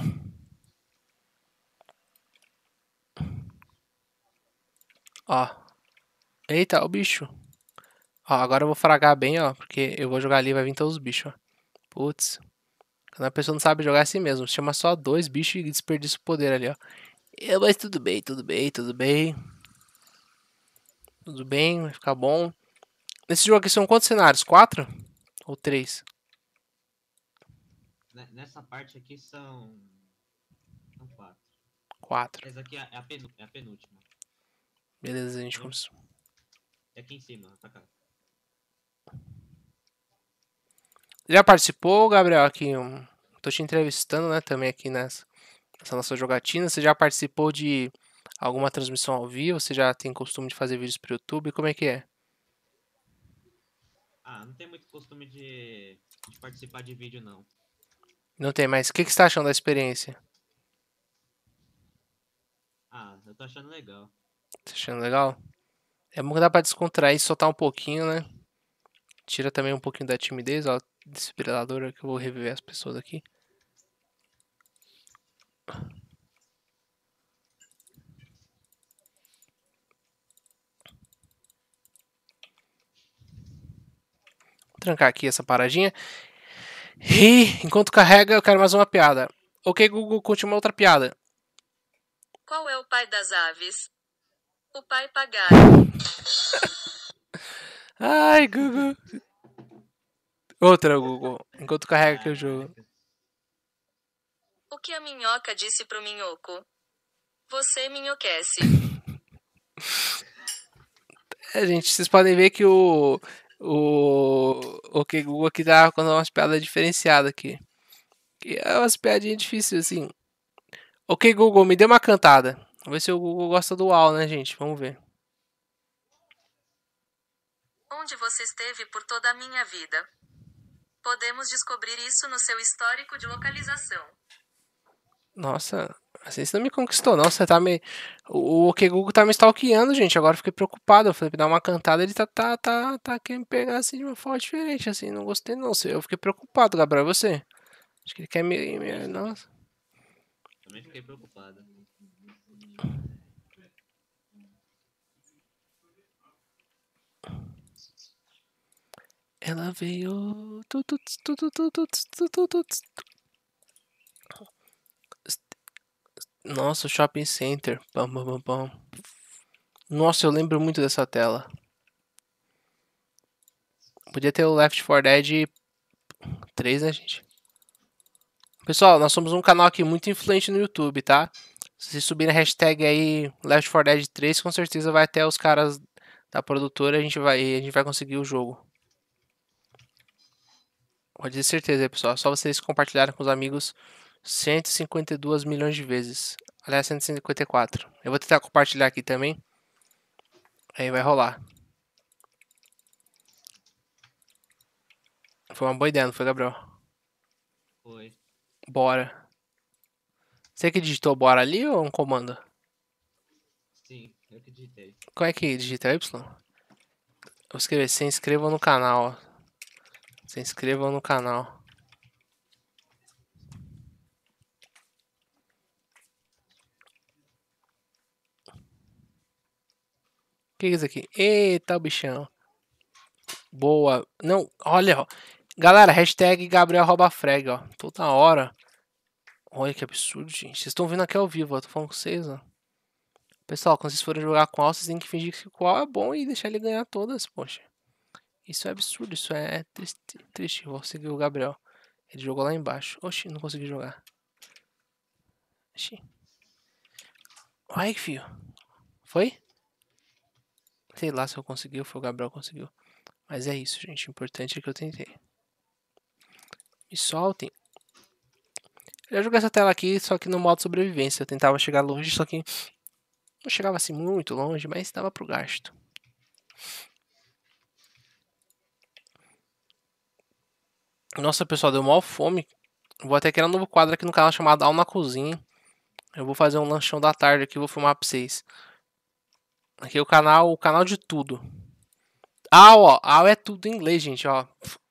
Ó. Eita, o bicho. Ó, agora eu vou fragar bem, ó. Porque eu vou jogar ali e vai vir todos os bichos, ó. Putz. Quando a pessoa não sabe jogar assim mesmo, chama só dois bichos e desperdiça o poder ali, ó. Eu, mas tudo bem, tudo bem, tudo bem. Tudo bem, vai ficar bom. Nesse jogo aqui são quantos cenários? Quatro? Ou três? Nessa parte aqui são. São quatro. Quatro. Essa aqui é, é, é a, penúltima. Beleza, a gente começou. É aqui em cima, tá cá. Já participou, Gabriel, aqui? Estou te entrevistando, né, também aqui nessa, nessa nossa jogatina. Você já participou de alguma transmissão ao vivo? Você já tem costume de fazer vídeos para o YouTube? Como é que é? Ah, não tem muito costume de, de participar de vídeo, não. Não tem, mas o que, que você está achando da experiência? Ah, eu tô achando legal. Tá achando legal? É bom que dá pra descontrair, soltar um pouquinho, né? Tira também um pouquinho da timidez, ó desesperadora que eu vou reviver as pessoas aqui. Vou trancar aqui essa paradinha. E enquanto carrega, eu quero mais uma piada. Ok, Google, conte uma outra piada. Qual é o pai das aves? O pai pagar. (laughs) Ai, Google. Outra, Google, enquanto carrega aqui o jogo. O que a minhoca disse pro minhoco? Você minhoquece. (laughs) é, gente, vocês podem ver que o. O. O que Google aqui dá tá quando umas piadas diferenciadas aqui. Que é umas piadinhas difíceis, assim. Ok, Google, me dê uma cantada. Vamos ver se o Google gosta do UAU, né, gente? Vamos ver. Onde você esteve por toda a minha vida? Podemos descobrir isso no seu histórico de localização. Nossa, assim você não me conquistou, não. Você tá me. O, o Google tá me stalkeando, gente. Agora eu fiquei preocupado. Eu falei, me dá uma cantada, ele tá, tá, tá, tá querendo me pegar assim de uma forma diferente, assim. Não gostei, não. Eu fiquei preocupado, Gabriel. Você? Acho que ele quer me. me... Nossa. Também fiquei preocupado. Ela veio. Nossa, shopping center. Pam, pam, pam, Nossa, eu lembro muito dessa tela. Podia ter o Left 4 Dead 3, né, gente? Pessoal, nós somos um canal aqui muito influente no YouTube, tá? Se vocês subirem a hashtag aí Left 4 Dead 3, com certeza vai até os caras da produtora, a gente vai, a gente vai conseguir o jogo. Pode ter certeza, pessoal. É só vocês compartilharam com os amigos 152 milhões de vezes. Aliás, 154. Eu vou tentar compartilhar aqui também. Aí vai rolar. Foi uma boa ideia, não foi, Gabriel? Foi. Bora. Você que digitou bora ali ou um comando? Sim, eu que digitei. Como é que digita Y? Vou escrever, se inscrevam no canal. Se inscrevam no canal. O que é isso aqui? Eita, o bichão. Boa. Não, olha, ó. Galera, hashtag Gabriel frega, ó. Toda hora. Olha que absurdo, gente. Vocês estão vendo aqui ao vivo, ó. Tô falando com vocês, ó. Pessoal, quando vocês forem jogar com Al, vocês têm que fingir que o Al é bom e deixar ele ganhar todas, poxa. Isso é absurdo, isso é, é triste. triste. Vou seguir o Gabriel. Ele jogou lá embaixo. Oxi, não consegui jogar. Oxi. que filho. Foi? Sei lá se eu consegui ou foi o Gabriel conseguiu. Mas é isso, gente. O importante é que eu tentei. Me soltem. Eu joguei essa tela aqui, só que no modo sobrevivência. Eu tentava chegar longe, só que não chegava assim muito longe, mas estava pro gasto. Nossa, pessoal, deu maior fome. Vou até criar um novo quadro aqui no canal chamado Al na Cozinha. Eu vou fazer um lanchão da tarde aqui, vou filmar pra vocês. Aqui é o canal, o canal de tudo. Al, ó. Al é tudo em inglês, gente, ó.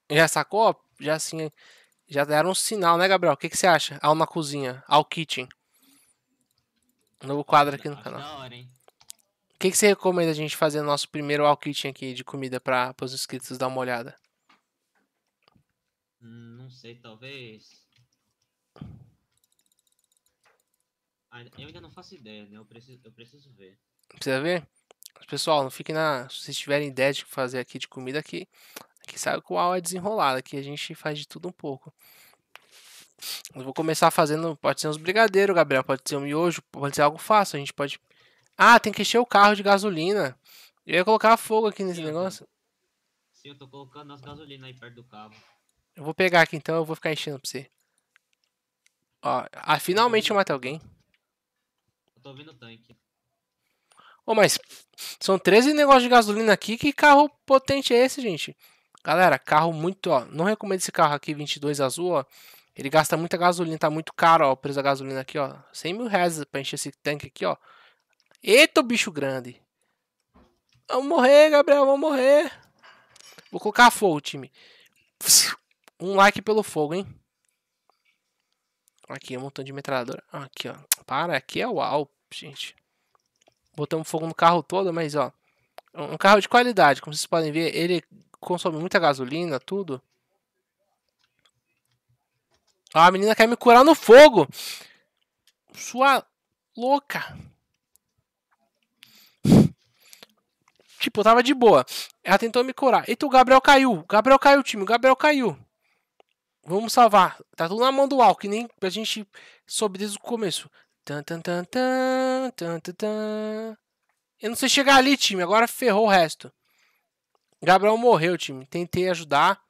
Já sacou? Já assim, já deram um sinal, né, Gabriel? O que, que você acha? Al na cozinha, Al Kitchen. Novo quadro aqui no canal. O que, que você recomenda a gente fazer no nosso primeiro Al Kitchen aqui de comida para os inscritos dar uma olhada? não sei, talvez. Ah, eu ainda não faço ideia, né? Eu preciso, eu preciso ver. Precisa ver? Pessoal, não fiquem na. Se vocês tiverem ideia de fazer aqui de comida aqui, aqui sabe que o UAU é desenrolado, aqui a gente faz de tudo um pouco. Eu vou começar fazendo. Pode ser uns brigadeiros, Gabriel. Pode ser um miojo, pode ser algo fácil. A gente pode. Ah, tem que encher o carro de gasolina. Eu ia colocar fogo aqui nesse Sim, negócio. Sim, eu tô colocando as gasolinas aí perto do carro. Eu vou pegar aqui então, eu vou ficar enchendo pra você. Ó, ah, finalmente eu matei alguém. Eu tô o tanque. Ô, mas são 13 negócios de gasolina aqui. Que carro potente é esse, gente? Galera, carro muito, ó. Não recomendo esse carro aqui, 22 azul, ó. Ele gasta muita gasolina, tá muito caro, ó. O preço da gasolina aqui, ó. 100 mil reais pra encher esse tanque aqui, ó. Eita, bicho grande. Vamos morrer, Gabriel, vamos morrer. Vou colocar fogo, time. Um like pelo fogo, hein? Aqui, um montão de metralhadora. Aqui, ó. Para, aqui é o alp, gente. Botamos fogo no carro todo, mas, ó. Um carro de qualidade, como vocês podem ver, ele consome muita gasolina, tudo. Ó, ah, a menina quer me curar no fogo. Sua louca. (laughs) Tipo, eu tava de boa. Ela tentou me curar. Eita, o Gabriel caiu. Gabriel caiu, time. O Gabriel caiu. Vamos salvar. Tá tudo na mão do Al, que nem a gente soube desde o começo. Tan, tan, tan, tan, tan, tan, Eu não sei chegar ali, time. Agora ferrou o resto. Gabriel morreu, time. Tentei ajudar.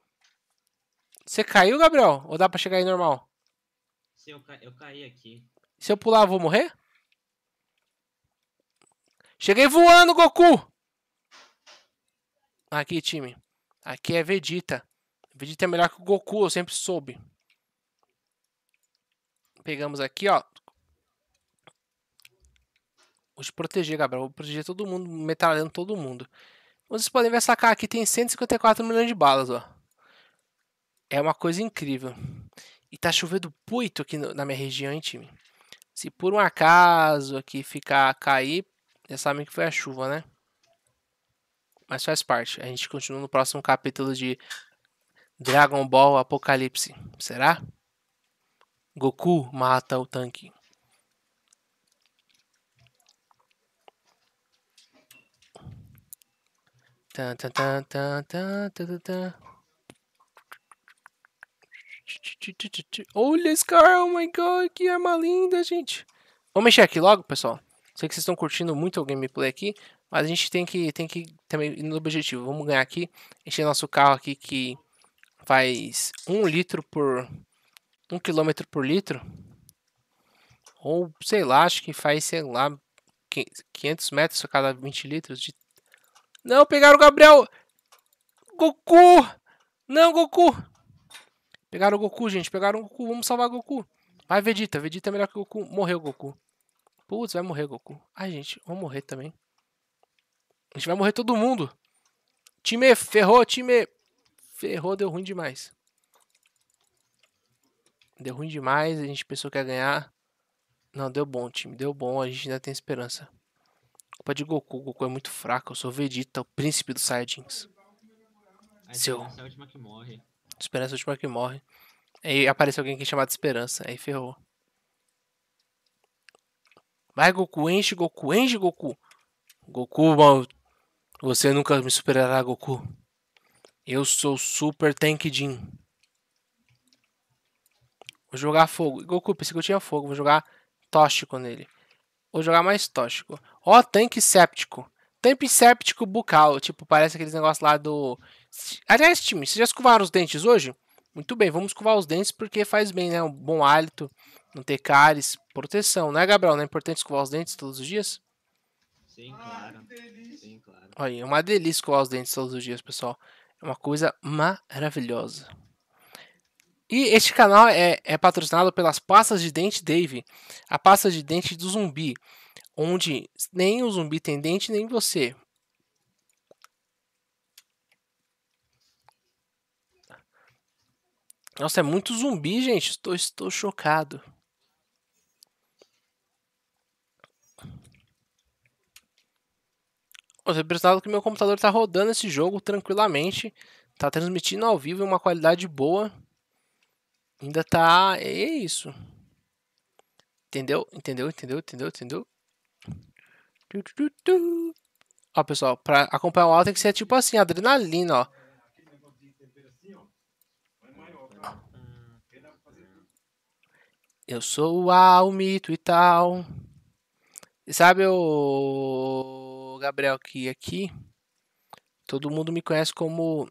Você caiu, Gabriel? Ou dá pra chegar aí normal? Se eu, ca... eu caí aqui. Se eu pular, eu vou morrer? Cheguei voando, Goku! Aqui, time. Aqui é Vegeta. Vegeta é melhor que o Goku, eu sempre soube. Pegamos aqui, ó. Vou te proteger, Gabriel. Vou proteger todo mundo, metralhando todo mundo. vocês podem ver, essa cara aqui tem 154 milhões de balas, ó. É uma coisa incrível. E tá chovendo muito aqui no, na minha região, hein, time? Se por um acaso aqui ficar cair, já sabem que foi a chuva, né? Mas faz parte. A gente continua no próximo capítulo de Dragon Ball Apocalipse, será? Goku mata o tanque. Olha esse cara, oh my god, que arma linda, gente. Vamos mexer aqui logo, pessoal. Sei que vocês estão curtindo muito o gameplay aqui, mas a gente tem que, tem que também ir no objetivo. Vamos ganhar aqui, encher nosso carro aqui que faz 1 um litro por 1 um quilômetro por litro, ou sei lá, acho que faz, sei lá, 500 metros a cada 20 litros. De... Não, pegaram o Gabriel! Goku! Não, Goku! Pegaram o Goku, gente, pegaram o Goku, vamos salvar o Goku. Vai, Vegeta, Vegeta é melhor que o Goku. Morreu o Goku. Putz, vai morrer o Goku. Ai, gente, vamos morrer também. A gente vai morrer todo mundo. Time, ferrou, time ferrou, deu ruim demais. Deu ruim demais, a gente pensou que ia ganhar. Não, deu bom, time. Deu bom, a gente ainda tem esperança. Culpa de Goku. Goku é muito fraco. Eu sou Vegeta, o príncipe dos Saiyajins. A Seu. Esperança é a última que morre. Esperança é a última que morre. Aí aparece alguém que é chamado de Esperança. Aí ferrou. Vai, Goku. Enche, Goku. Enche, Goku. Goku, mano. Você nunca me superará, Goku. Eu sou Super Tank Jin. Vou jogar fogo. Goku, pensei que eu tinha fogo. Vou jogar tóxico nele. Vou jogar mais tóxico. Ó, oh, tanque séptico. Tanque séptico bucal. Tipo, parece aqueles negócios lá do... Aliás, time, vocês já escovaram os dentes hoje? Muito bem, vamos escovar os dentes porque faz bem, né? Um bom hálito, não ter cáries, proteção, né, Gabriel? Não é importante escovar os dentes todos os dias? Sim, ah, claro. Sim, claro. Olha, é uma delícia escovar os dentes todos os dias, pessoal. É uma coisa maravilhosa. E este canal é, é patrocinado pelas pastas de dente Dave, a pasta de dente do zumbi, onde nem o zumbi tem dente, nem você. Nossa, é muito zumbi, gente. Estou, estou chocado. Você é que meu computador está rodando esse jogo tranquilamente, está transmitindo ao vivo em uma qualidade boa. Ainda tá. É isso. Entendeu? Entendeu? Entendeu? Entendeu? Entendeu? Tu, tu, tu, Ó, pessoal, para acompanhar o áudio tem que ser tipo assim, adrenalina, ó. Eu sou o mito e tal. E sabe o Gabriel que aqui. Todo mundo me conhece como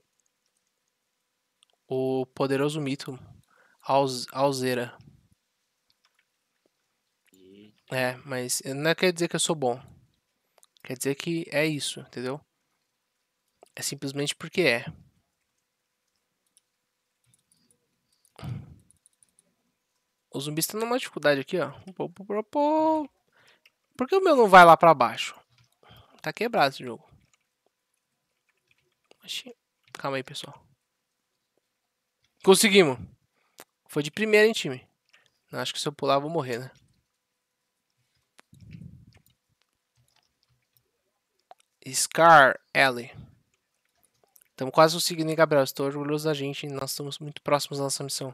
o poderoso mito Alzeira. É, mas não quer dizer que eu sou bom. Quer dizer que é isso, entendeu? É simplesmente porque é. O zumbi está numa dificuldade aqui, ó. Por que o meu não vai lá para baixo? Tá quebrado esse jogo. Calma aí, pessoal. Conseguimos. Foi de primeira, hein, time. Não, acho que se eu pular, eu vou morrer, né? Scar L. Estamos quase conseguindo, hein, Gabriel? Estou orgulhoso da gente. Nós estamos muito próximos da nossa missão.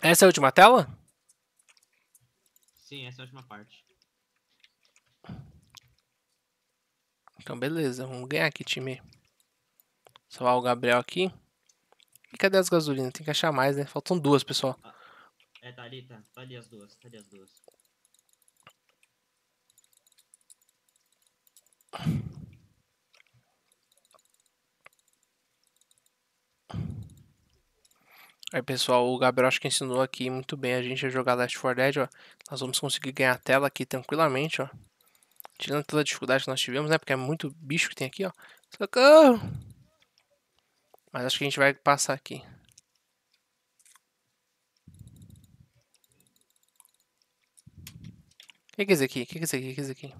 Essa é a última tela? Sim, essa é a última parte. Então, beleza. Vamos ganhar aqui, time. Salvar o Gabriel aqui. E cadê as gasolinas? Tem que achar mais, né? Faltam duas, pessoal. Ah, é, tá ali, tá. Tá ali as duas. Tá ali as duas. Aí, pessoal, o Gabriel acho que ensinou aqui muito bem a gente a jogar Last 4 Dead, ó. Nós vamos conseguir ganhar a tela aqui tranquilamente, ó. Tirando toda a dificuldade que nós tivemos, né? Porque é muito bicho que tem aqui, ó. Socorro! Mas acho que a gente vai passar aqui. O que, é isso aqui? O que, é isso aqui? O que é isso aqui?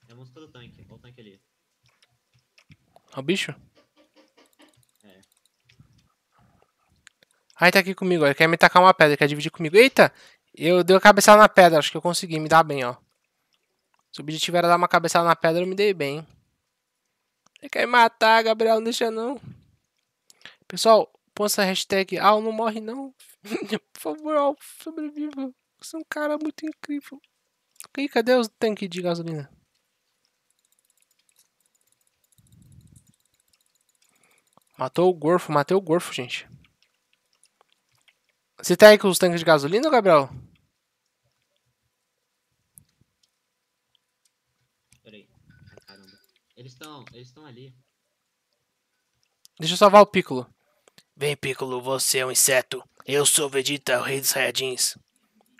É tanque. Olha o tanque ali. É o bicho? É. Aí tá aqui comigo, Ele quer me tacar uma pedra, quer dividir comigo. Eita! Eu dei uma cabeçada na pedra, acho que eu consegui me dar bem, ó. Se o objetivo era dar uma cabeçada na pedra, eu me dei bem. Ele quer me matar, Gabriel, não deixa não. Pessoal, põe essa hashtag Al, ah, não morre não. (laughs) Por favor, Al, sobreviva. Você é um cara muito incrível. E cadê o tanque de gasolina? Matou o Gorfo, matei o Gorfo, gente. Você tá aí com os tanques de gasolina, Gabriel? Peraí. Caramba. Eles eles estão ali. Deixa eu salvar o Piccolo. Vem, Piccolo, você é um inseto. Eu sou Vegeta, o rei dos Saiyajins.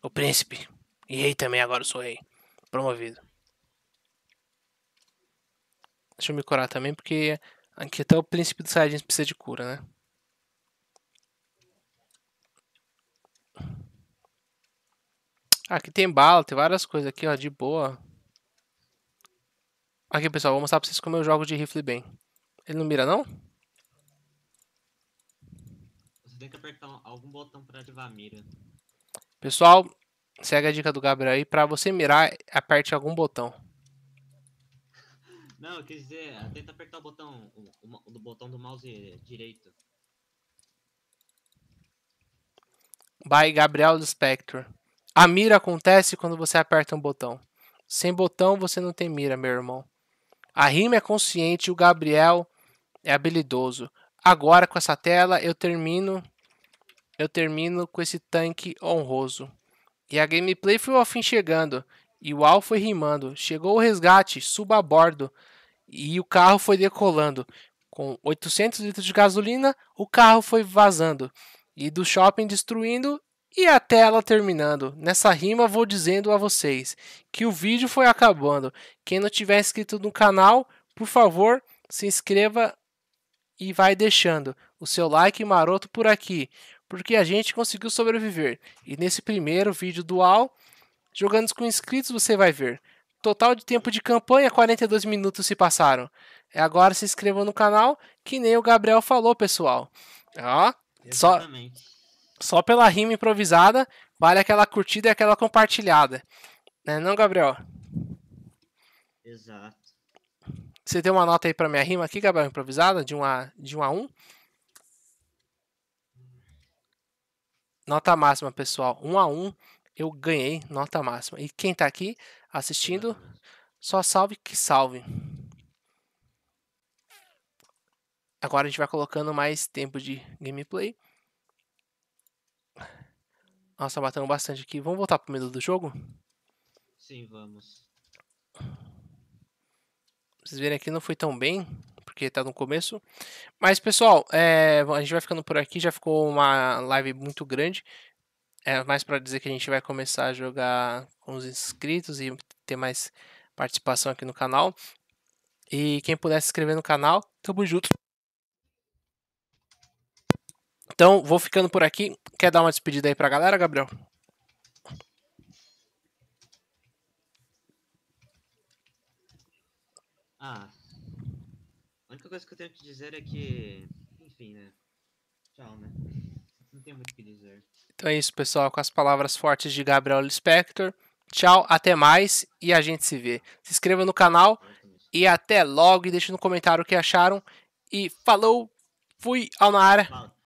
O príncipe. E rei também, agora eu sou rei. Promovido. Deixa eu me curar também, porque Aqui até o príncipe dos Saiyajins precisa de cura, né? Ah, aqui tem bala, tem várias coisas aqui, ó, de boa. Aqui, pessoal, vou mostrar pra vocês como eu jogo de rifle bem. Ele não mira, não? Você tem que apertar algum botão pra ativar a mira. Pessoal, segue a dica do Gabriel aí. Pra você mirar, aperte algum botão. Não, eu quis dizer, tenta apertar o botão, o, o, o botão do mouse direito. By Gabriel Spector. A mira acontece quando você aperta um botão. Sem botão você não tem mira, meu irmão. A rima é consciente, o Gabriel é habilidoso. Agora com essa tela eu termino eu termino com esse tanque honroso. E a gameplay foi ao fim chegando, e o Al foi rimando. Chegou o resgate, suba a bordo. E o carro foi decolando. Com 800 litros de gasolina, o carro foi vazando. E do shopping destruindo e a tela terminando. Nessa rima vou dizendo a vocês que o vídeo foi acabando. Quem não tiver inscrito no canal, por favor, se inscreva e vai deixando o seu like maroto por aqui, porque a gente conseguiu sobreviver. E nesse primeiro vídeo dual, jogando com inscritos, você vai ver Total de tempo de campanha, 42 minutos se passaram. É agora se inscrevam no canal, que nem o Gabriel falou, pessoal. Ó, Exatamente. só, só pela rima improvisada, vale aquela curtida e aquela compartilhada. Né não, Gabriel? Exato. Você tem uma nota aí pra minha rima aqui, Gabriel, improvisada, de 1 a, de 1, a 1? Nota máxima, pessoal. 1 a 1 eu ganhei nota máxima. E quem está aqui assistindo, uhum. só salve que salve. Agora a gente vai colocando mais tempo de gameplay. Nossa, batendo bastante aqui. Vamos voltar pro medo do jogo? Sim, vamos. Vocês verem aqui não foi tão bem, porque tá no começo. Mas, pessoal, é, a gente vai ficando por aqui. Já ficou uma live muito grande. É mais para dizer que a gente vai começar a jogar com os inscritos e ter mais participação aqui no canal. E quem puder se inscrever no canal, tamo junto. Então, vou ficando por aqui. Quer dar uma despedida aí pra galera, Gabriel? Ah, a única coisa que eu tenho que dizer é que, enfim, né? Tchau, né? Não tem muito o que dizer. Então é isso, pessoal, com as palavras fortes de Gabriel Spector. Tchau, até mais e a gente se vê. Se inscreva no canal e até logo. E deixe no comentário o que acharam. E falou, fui ao na área.